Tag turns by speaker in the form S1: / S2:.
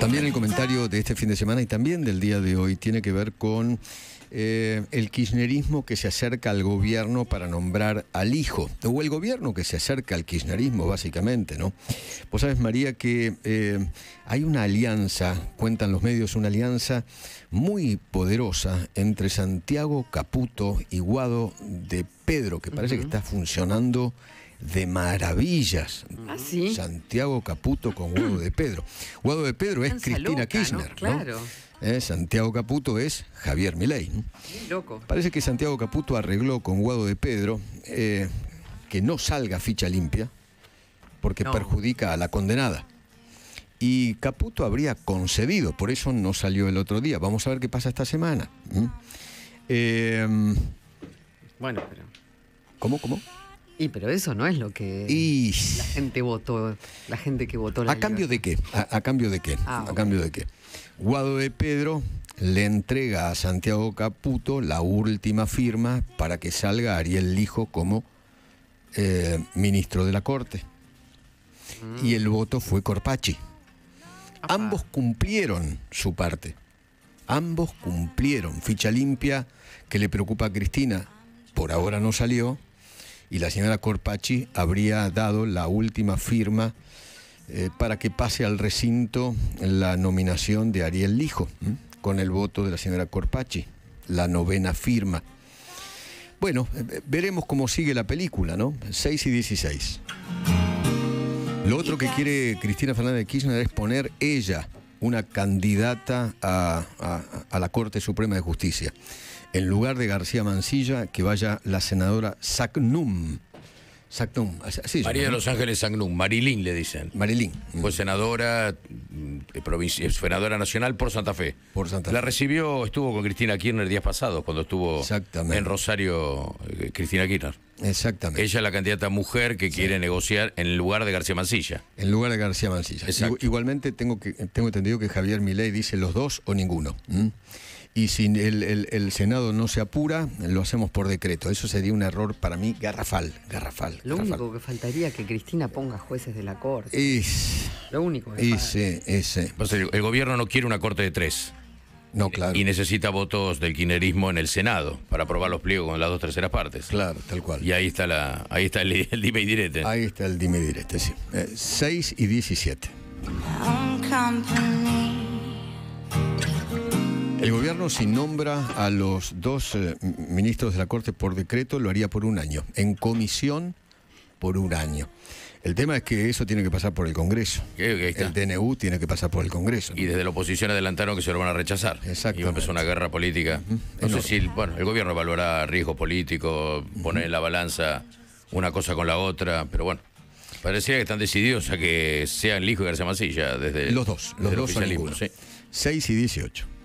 S1: También el comentario de este fin de semana y también del día de hoy tiene que ver con eh, el kirchnerismo que se acerca al gobierno para nombrar al hijo, o el gobierno que se acerca al kirchnerismo básicamente, ¿no? Vos sabes, María, que eh, hay una alianza, cuentan los medios, una alianza muy poderosa entre Santiago Caputo y Guado de Pedro, que parece que está funcionando de maravillas. Ah, Santiago Caputo con Guado de Pedro. Guado de Pedro es Cristina Kirchner. Claro. Eh, Santiago Caputo es Javier Milei. Loco. Parece que Santiago Caputo arregló con Guado de Pedro eh, que no salga ficha limpia porque perjudica a la condenada. Y Caputo habría concedido, por eso no salió el otro día. Vamos a ver qué pasa esta semana. Eh, bueno, pero... ¿Cómo, cómo? Y pero eso no es lo que la gente votó, la gente que votó. ¿A, cambio de qué? ¿A, cambio de qué? Ah, ¿A, cambio de qué? Guado de Pedro le entrega a Santiago Caputo la última firma para que salga Ariel Lijo como eh, ministro de la Corte. Mm. Y el voto fue Corpachi. Ambos cumplieron su parte. Ambos cumplieron. Ficha limpia que le preocupa a Cristina, por ahora no salió y la señora Corpachi habría dado la última firma eh, para que pase al recinto la nominación de Ariel Lijo, con el voto de la señora Corpachi, la novena firma. Bueno, eh, eh, veremos cómo sigue la película, ¿no? 6 y 16. Lo otro que quiere Cristina Fernández de Kirchner es poner ella una candidata a la Corte Suprema de Justicia en lugar de García Mancilla, que vaya la senadora Sacnum. Sacnum,
S2: María de los Ángeles Sacnum, Marilín le dicen. Marilín. Fue senadora, mm, senadora nacional por Santa Fe. Por Santa Fe. La recibió, estuvo con Cristina Kirchner días pasados, cuando estuvo en Rosario eh, Cristina Kirchner. Exactamente. Ella es la candidata mujer que quiere negociar en lugar de García Mancilla.
S1: En lugar de García Mancilla. Igualmente tengo, que, tengo entendido que Javier Milei dice los dos o ninguno y si el, Senado no se apura, lo hacemos por decreto. Eso sería un error para mí garrafal, garrafal. Lo único que faltaría es que Cristina ponga jueces de la Corte. lo único el,
S2: gobierno no quiere una Corte de tres. No, claro. Y necesita votos del quinerismo en el Senado para aprobar los pliegos con las dos terceras partes. Claro, tal cual. Y ahí está, la, ahí está el, dime y direte.
S1: Ahí está el dime y direte, sí. 6 eh, y 17. El gobierno, si nombra a los dos eh, ministros de la Corte por decreto, lo haría por un año. En comisión, por un año. El tema es que eso tiene que pasar por el Congreso. el DNU tiene que pasar por el Congreso.
S2: Y desde la oposición adelantaron que se lo van a rechazar. Exacto. Y empezó una guerra política. No sé si el, bueno, el gobierno evaluará riesgo político, poner en la balanza una cosa con la otra, pero bueno. parecía que están decididos a que sean Lijo y García Masilla desde... Los dos, los dos son
S1: 6 y 18.